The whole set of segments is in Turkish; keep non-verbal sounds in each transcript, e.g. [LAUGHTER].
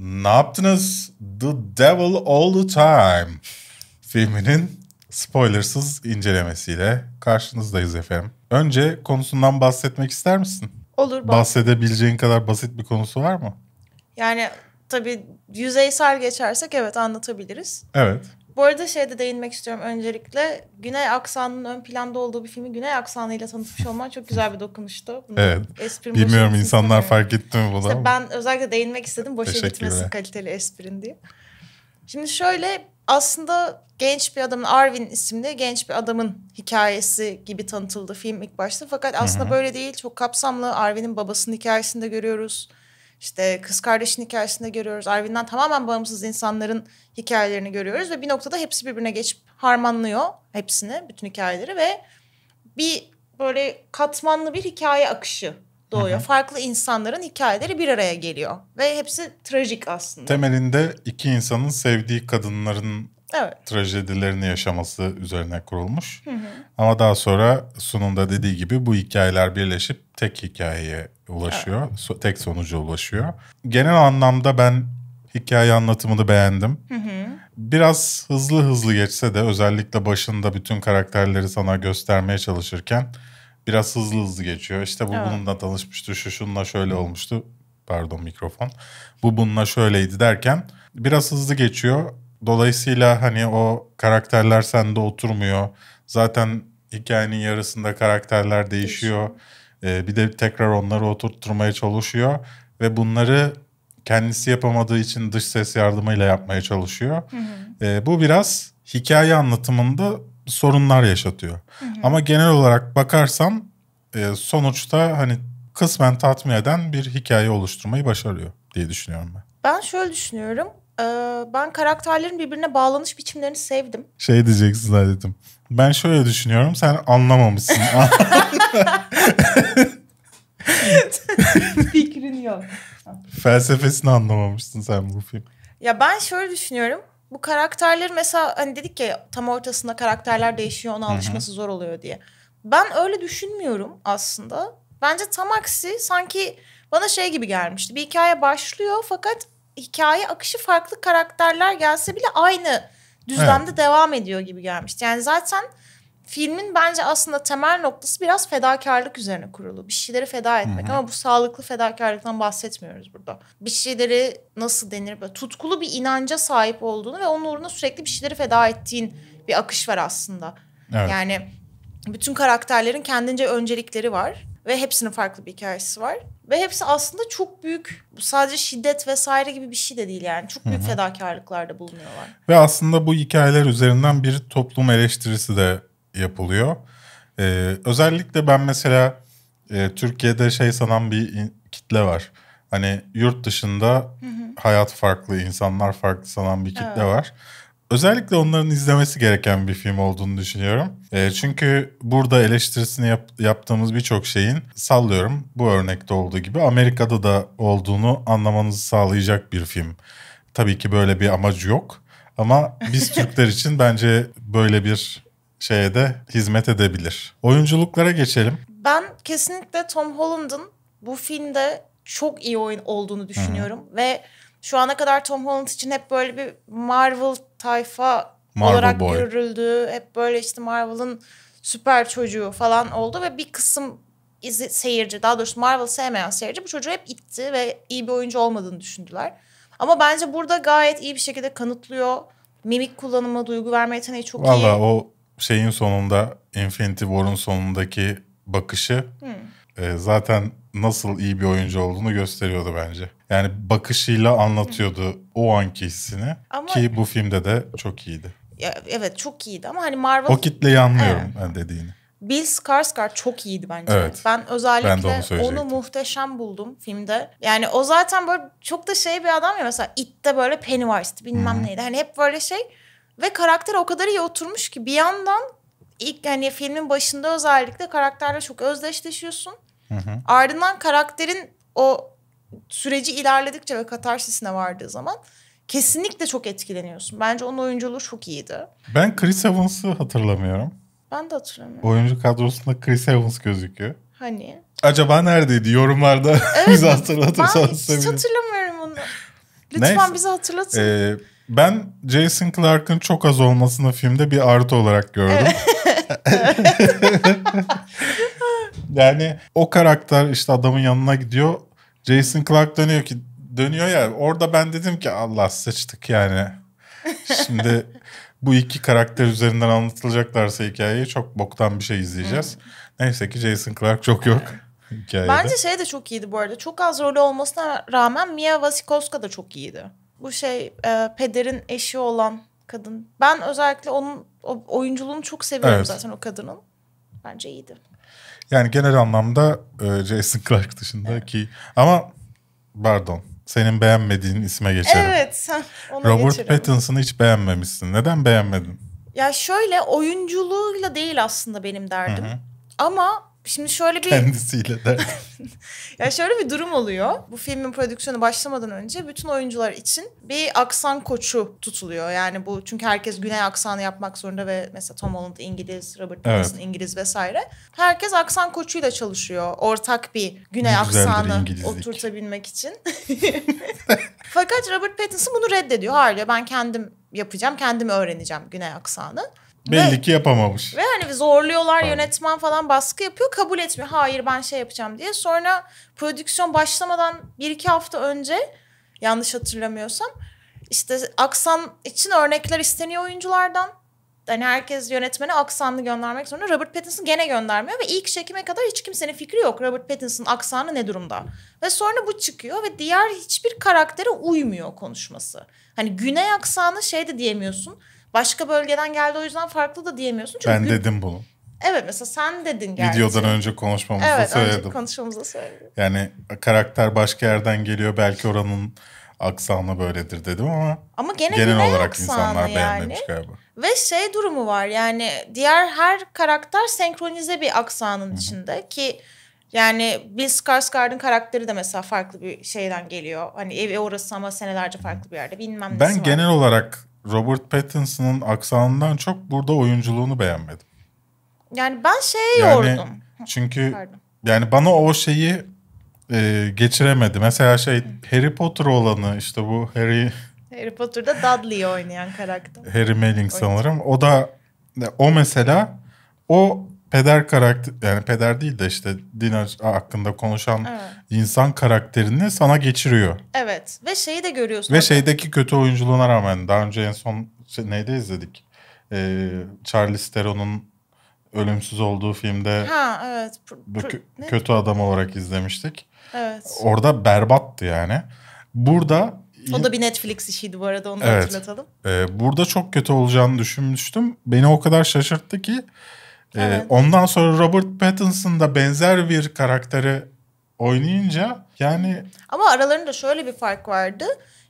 Ne yaptınız? The Devil All The Time filminin spoilersız incelemesiyle karşınızdayız efendim. Önce konusundan bahsetmek ister misin? Olur. Bahsedebileceğin kadar basit bir konusu var mı? Yani tabii yüzeysel geçersek evet anlatabiliriz. Evet. Bu arada şeyde değinmek istiyorum öncelikle. Güney Aksan'ın ön planda olduğu bir filmi Güney aksanıyla tanışmış olman çok güzel bir dokunuştu. Bunu evet. Esprim Bilmiyorum insanlar fark etti mi bunu? İşte ben özellikle değinmek istedim. Boşa gitmesin kaliteli esprin diye. Şimdi şöyle aslında genç bir adamın Arvin isimli genç bir adamın hikayesi gibi tanıtıldı film ilk başta. Fakat aslında Hı-hı. böyle değil. Çok kapsamlı Arvin'in babasının hikayesini de görüyoruz işte kız kardeşin hikayesinde görüyoruz. Arvin'den tamamen bağımsız insanların hikayelerini görüyoruz ve bir noktada hepsi birbirine geçip harmanlıyor hepsini, bütün hikayeleri ve bir böyle katmanlı bir hikaye akışı doğuyor. Hı hı. Farklı insanların hikayeleri bir araya geliyor ve hepsi trajik aslında. Temelinde iki insanın sevdiği kadınların Evet. Trajedilerini yaşaması üzerine kurulmuş. Hı hı. Ama daha sonra sunumda dediği gibi bu hikayeler birleşip tek hikayeye ulaşıyor. Evet. Tek sonuca ulaşıyor. Genel anlamda ben hikaye anlatımını beğendim. Hı hı. Biraz hızlı hızlı geçse de özellikle başında bütün karakterleri sana göstermeye çalışırken biraz hızlı hızlı geçiyor. İşte bu evet. bununla tanışmıştı, şu şununla şöyle olmuştu. Pardon mikrofon. Bu bununla şöyleydi derken biraz hızlı geçiyor Dolayısıyla hani o karakterler sende oturmuyor. Zaten hikayenin yarısında karakterler değişiyor. Ee, bir de tekrar onları oturtturmaya çalışıyor ve bunları kendisi yapamadığı için dış ses yardımıyla yapmaya çalışıyor. Hı hı. Ee, bu biraz hikaye anlatımında sorunlar yaşatıyor. Hı hı. Ama genel olarak bakarsan e, sonuçta hani kısmen tatmin eden bir hikaye oluşturmayı başarıyor diye düşünüyorum ben. Ben şöyle düşünüyorum. Ee, ben karakterlerin birbirine bağlanış biçimlerini sevdim. Şey diyeceksin dedim. Ben şöyle düşünüyorum sen anlamamışsın. [LAUGHS] Fikrin yok. Felsefesini anlamamışsın sen bu film. Ya ben şöyle düşünüyorum. Bu karakterleri mesela hani dedik ya tam ortasında karakterler değişiyor ona alışması Hı-hı. zor oluyor diye. Ben öyle düşünmüyorum aslında. Bence tam aksi sanki bana şey gibi gelmişti. Bir hikaye başlıyor fakat hikaye akışı farklı karakterler gelse bile aynı düzlemde evet. devam ediyor gibi gelmişti. Yani zaten filmin bence aslında temel noktası biraz fedakarlık üzerine kurulu. Bir şeyleri feda etmek Hı-hı. ama bu sağlıklı fedakarlıktan bahsetmiyoruz burada. Bir şeyleri nasıl denir böyle tutkulu bir inanca sahip olduğunu ve onun uğruna sürekli bir şeyleri feda ettiğin bir akış var aslında. Evet. Yani bütün karakterlerin kendince öncelikleri var. Ve hepsinin farklı bir hikayesi var. Ve hepsi aslında çok büyük sadece şiddet vesaire gibi bir şey de değil yani. Çok büyük Hı-hı. fedakarlıklarda bulunuyorlar. Ve aslında bu hikayeler üzerinden bir toplum eleştirisi de yapılıyor. Ee, özellikle ben mesela e, Türkiye'de şey sanan bir kitle var. Hani yurt dışında Hı-hı. hayat farklı, insanlar farklı sanan bir kitle evet. var. Özellikle onların izlemesi gereken bir film olduğunu düşünüyorum. E, çünkü burada eleştirisini yap, yaptığımız birçok şeyin sallıyorum bu örnekte olduğu gibi Amerika'da da olduğunu anlamanızı sağlayacak bir film. Tabii ki böyle bir amacı yok ama biz [LAUGHS] Türkler için bence böyle bir şeye de hizmet edebilir. Oyunculuklara geçelim. Ben kesinlikle Tom Holland'ın bu filmde çok iyi oyun olduğunu düşünüyorum Hı-hı. ve şu ana kadar Tom Holland için hep böyle bir Marvel tayfa Marvel olarak Boy. görüldü. Hep böyle işte Marvel'ın süper çocuğu falan oldu ve bir kısım izi, seyirci daha doğrusu Marvel sevmeyen seyirci bu çocuğu hep itti ve iyi bir oyuncu olmadığını düşündüler. Ama bence burada gayet iyi bir şekilde kanıtlıyor. Mimik kullanımı, duygu verme yeteneği çok Vallahi iyi. Valla o şeyin sonunda Infinity War'un sonundaki bakışı hmm e, zaten nasıl iyi bir oyuncu olduğunu gösteriyordu bence. Yani bakışıyla anlatıyordu o anki hissini Ama... ki bu filmde de çok iyiydi. Ya, evet çok iyiydi ama hani Marvel... O kitleyi anlıyorum evet. dediğini. Bill Skarsgård çok iyiydi bence. Evet. Ben özellikle ben onu, onu muhteşem buldum filmde. Yani o zaten böyle çok da şey bir adam ya mesela It'te böyle Pennywise'di bilmem Hı-hı. neydi. Hani hep böyle şey ve karakter o kadar iyi oturmuş ki bir yandan ilk hani filmin başında özellikle karakterle çok özdeşleşiyorsun. Hı Ardından karakterin o süreci ilerledikçe ve katarsisine vardığı zaman kesinlikle çok etkileniyorsun. Bence onun oyunculuğu çok iyiydi. Ben Chris Evans'ı hatırlamıyorum. Ben de hatırlamıyorum. Oyuncu kadrosunda Chris Evans gözüküyor. Hani? Acaba neredeydi? Yorumlarda [LAUGHS] evet, bizi hatırlatırsanız. sevinirim. Ben hiç hatırlamıyorum onu. Lütfen Neyse. bizi hatırlatın. Ee, ben Jason Clark'ın çok az olmasını filmde bir artı olarak gördüm. Evet. [LAUGHS] [LAUGHS] Yani o karakter işte adamın yanına gidiyor. Jason Clark dönüyor ki dönüyor ya orada ben dedim ki Allah sıçtık yani. [LAUGHS] Şimdi bu iki karakter üzerinden anlatılacaklarsa hikayeyi çok boktan bir şey izleyeceğiz. Neyse ki Jason Clark çok yok [LAUGHS] hikayede. Bence şey de çok iyiydi bu arada. Çok az rolü olmasına rağmen Mia Wasikowska da çok iyiydi. Bu şey e, pederin eşi olan kadın. Ben özellikle onun o oyunculuğunu çok seviyorum Evet. zaten o kadının bence iyiydi. Yani genel anlamda e, Jason Clark dışında evet. ama pardon senin beğenmediğin isme geçelim. Evet. Robert geçelim. Pattinson'ı hiç beğenmemişsin. Neden beğenmedin? Ya şöyle oyunculuğuyla değil aslında benim derdim. Hı-hı. Ama Şimdi şöyle bir... Kendisiyle de. [LAUGHS] ya şöyle bir durum oluyor. Bu filmin prodüksiyonu başlamadan önce bütün oyuncular için bir aksan koçu tutuluyor. Yani bu çünkü herkes güney aksanı yapmak zorunda ve mesela Tom Holland İngiliz, Robert Pattinson evet. İngiliz vesaire. Herkes aksan koçuyla çalışıyor. Ortak bir güney Güzeldir aksanı İngilizlik. oturtabilmek için. [LAUGHS] Fakat Robert Pattinson bunu reddediyor. Hayır diyor ben kendim yapacağım, kendim öğreneceğim güney aksanı. Belli ve, ki yapamamış. Ve hani zorluyorlar Aynen. yönetmen falan baskı yapıyor kabul etmiyor. Hayır ben şey yapacağım diye. Sonra prodüksiyon başlamadan bir iki hafta önce yanlış hatırlamıyorsam işte aksan için örnekler isteniyor oyunculardan. yani herkes yönetmene aksanlı göndermek zorunda. Robert Pattinson gene göndermiyor ve ilk çekime kadar hiç kimsenin fikri yok. Robert Pattinson aksanı ne durumda? Ve sonra bu çıkıyor ve diğer hiçbir karaktere uymuyor konuşması. Hani güney aksanı şey de diyemiyorsun Başka bölgeden geldi o yüzden farklı da diyemiyorsun. Çünkü ben dedim bunu. Evet mesela sen dedin gerçi. Videodan önce konuşmamızda evet, söyledim. Evet önce konuşmamızda söyledim. Yani karakter başka yerden geliyor belki oranın aksanı böyledir dedim ama. Ama gene genel olarak insanlar yani. beğenmemiş galiba. Ve şey durumu var yani diğer her karakter senkronize bir aksanın Hı-hı. içinde ki yani Bill Skarsgård'ın karakteri de mesela farklı bir şeyden geliyor. Hani evi orası ama senelerce farklı bir yerde bilmem Ben genel var. olarak Robert Pattinson'ın aksanından çok burada oyunculuğunu beğenmedim. Yani ben şeye yani, yordum. Çünkü Pardon. yani bana o şeyi e, geçiremedi. Mesela şey Harry Potter olanı işte bu Harry... Harry Potter'da Dudley'i oynayan karakter. Harry Melling sanırım. O da o mesela o peder karakter yani peder değil de işte din hakkında konuşan evet. insan karakterini sana geçiriyor. Evet ve şeyi de görüyorsun. Ve orada. şeydeki kötü oyunculuğuna rağmen daha önce en son şey, neyde izledik? Ee, Charlize Theron'un ölümsüz olduğu filmde ha, evet. pr- pr- kötü adam olarak izlemiştik. Evet. Orada berbattı yani. Burada o da bir Netflix işiydi bu arada onu evet. hatırlatalım. Ee, burada çok kötü olacağını düşünmüştüm. Beni o kadar şaşırttı ki ee, evet. Ee, ondan sonra Robert Pattinson da benzer bir karakteri oynayınca yani... Ama aralarında şöyle bir fark vardı.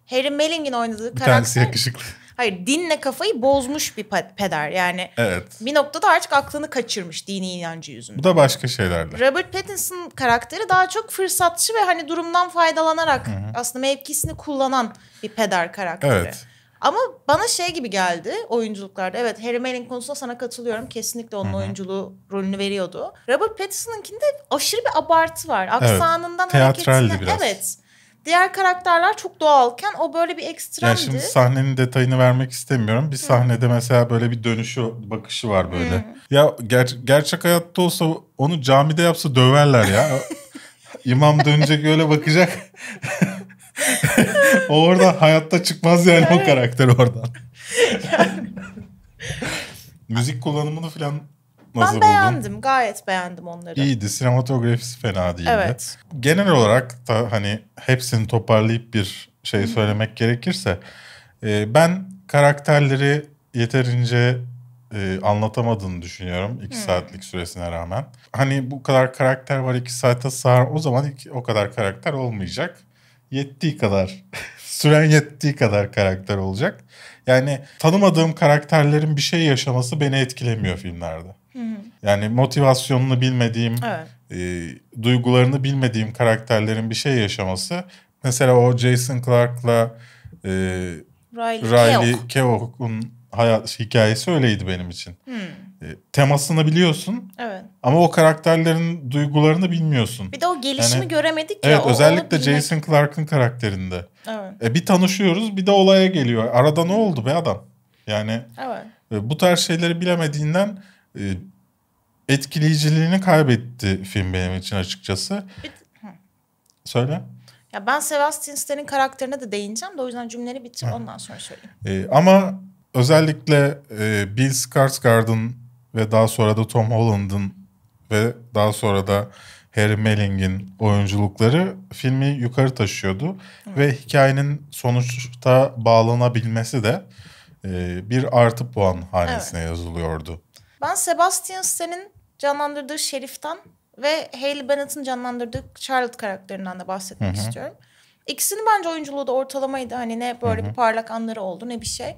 Harry Melling'in oynadığı karakter... Bir tanesi yakışıklı. Hayır dinle kafayı bozmuş bir peder yani. Evet. Bir noktada artık aklını kaçırmış dini inancı yüzünden. Bu da başka şeylerle. Robert Pattinson karakteri daha çok fırsatçı ve hani durumdan faydalanarak Hı-hı. aslında mevkisini kullanan bir peder karakteri. Evet. Ama bana şey gibi geldi oyunculuklarda. Evet Harry May'in konusunda sana katılıyorum. Kesinlikle onun Hı-hı. oyunculuğu rolünü veriyordu. Robert Pattinson'ınkinde aşırı bir abartı var. Aksanından evet, hareketinden. Biraz. Evet. Diğer karakterler çok doğalken o böyle bir ekstremdi. Ya şimdi sahnenin detayını vermek istemiyorum. Bir sahnede hmm. mesela böyle bir dönüşü, bakışı var böyle. Hmm. Ya ger- gerçek hayatta olsa onu camide yapsa döverler ya. [LAUGHS] İmam dönecek öyle bakacak. [LAUGHS] o orada hayatta çıkmaz yani o karakter oradan. Yani. Müzik kullanımını falan nasıl ben buldun? beğendim. Gayet beğendim onları. İyiydi. Sinematografisi fena değildi. Evet. Genel olarak da hani hepsini toparlayıp bir şey söylemek gerekirse e, ben karakterleri yeterince e, anlatamadığını düşünüyorum iki hmm. saatlik süresine rağmen. Hani bu kadar karakter var iki saate sığar o zaman o kadar karakter olmayacak yettiği kadar, [LAUGHS] süren yettiği kadar karakter olacak. Yani tanımadığım karakterlerin bir şey yaşaması beni etkilemiyor filmlerde. Hı hı. Yani motivasyonunu bilmediğim, evet. e, duygularını bilmediğim karakterlerin bir şey yaşaması. Mesela o Jason Clark'la e, Riley, Riley Keogh'un hayat hikayesi öyleydi benim için. Hmm. E, temaslanabiliyorsun. Evet. Ama o karakterlerin duygularını bilmiyorsun. Bir de o gelişimi yani, göremedik ya. Evet özellikle Jason Clarke'ın karakterinde. Evet. E, bir tanışıyoruz bir de olaya geliyor. Arada ne oldu be adam? Yani evet. e, bu tarz şeyleri bilemediğinden e, etkileyiciliğini kaybetti film benim için açıkçası. Söyle. Ya ben Sebastian Stan'in karakterine de değineceğim de o yüzden cümleleri bitir ondan sonra söyleyeyim. E, ama özellikle e, Bill Skarsgård'un ve daha sonra da Tom Holland'ın ve daha sonra da Harry Melling'in oyunculukları filmi yukarı taşıyordu. Evet. Ve hikayenin sonuçta bağlanabilmesi de e, bir artı puan hanesine evet. yazılıyordu. Ben Sebastian Stan'in canlandırdığı Şerif'ten ve Hayley Bennett'in canlandırdığı Charlotte karakterinden de bahsetmek Hı-hı. istiyorum. İkisinin bence oyunculuğu da ortalamaydı. Hani ne böyle Hı-hı. bir parlak anları oldu ne bir şey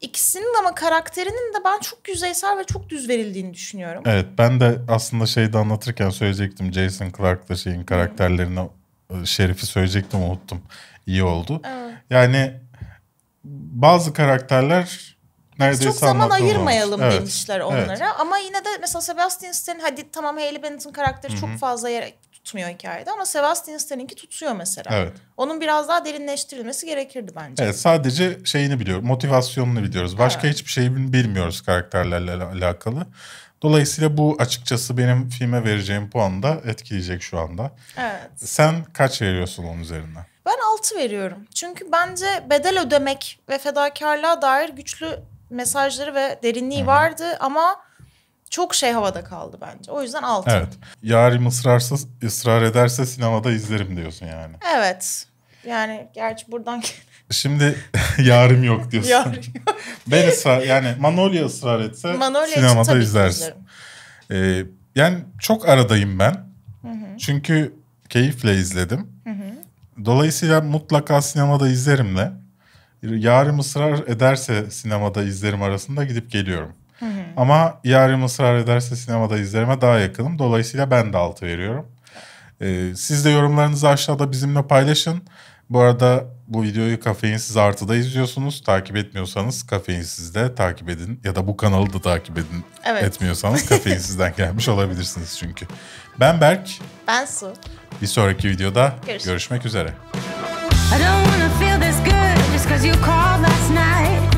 ikisinin ama karakterinin de ben çok yüzeysel ve çok düz verildiğini düşünüyorum. Evet ben de aslında şeyde anlatırken söyleyecektim. Jason Clark'la şeyin karakterlerine e, Şerif'i söyleyecektim unuttum. İyi oldu. Evet. Yani bazı karakterler neredeyse Çok zaman ayırmayalım evet. demişler onlara. Evet. Ama yine de mesela Sebastian Stan'in hadi tamam Hayley Bennett'in karakteri Hı-hı. çok fazla yer tutmuyor hikayede ama Sebastian Stan'inki tutuyor mesela. Evet. Onun biraz daha derinleştirilmesi gerekirdi bence. Evet sadece şeyini biliyor, motivasyonunu biliyoruz. Başka evet. hiçbir şey bilmiyoruz karakterlerle alakalı. Dolayısıyla bu açıkçası benim filme vereceğim puanı da etkileyecek şu anda. Evet. Sen kaç veriyorsun onun üzerine? Ben 6 veriyorum. Çünkü bence bedel ödemek ve fedakarlığa dair güçlü mesajları ve derinliği Hı-hı. vardı ama çok şey havada kaldı bence. O yüzden 6. Evet. Yarim ısrarsız ısrar ederse sinemada izlerim diyorsun yani. Evet. Yani gerçi buradan [LAUGHS] Şimdi [LAUGHS] yarım yok diyorsun. yarim yok. [LAUGHS] ben ısrar yani Manolya ısrar etse Manolya sinemada izlersin. Ee, yani çok aradayım ben. Hı hı. Çünkü keyifle izledim. Hı hı. Dolayısıyla mutlaka sinemada izlerim de. Yarim ısrar ederse sinemada izlerim arasında gidip geliyorum. Hı hı. Ama yarın ısrar ederse sinemada izlerime daha yakınım. Dolayısıyla ben de altı veriyorum. Ee, siz de yorumlarınızı aşağıda bizimle paylaşın. Bu arada bu videoyu Kafeinsiz Artı'da izliyorsunuz. Takip etmiyorsanız Kafeinsiz'de takip edin. Ya da bu kanalı da takip edin. Evet. Etmiyorsanız [LAUGHS] Kafeinsiz'den gelmiş olabilirsiniz çünkü. Ben Berk. Ben Su. Bir sonraki videoda görüşmek, görüşmek üzere. I don't wanna feel this good just cause you called last night.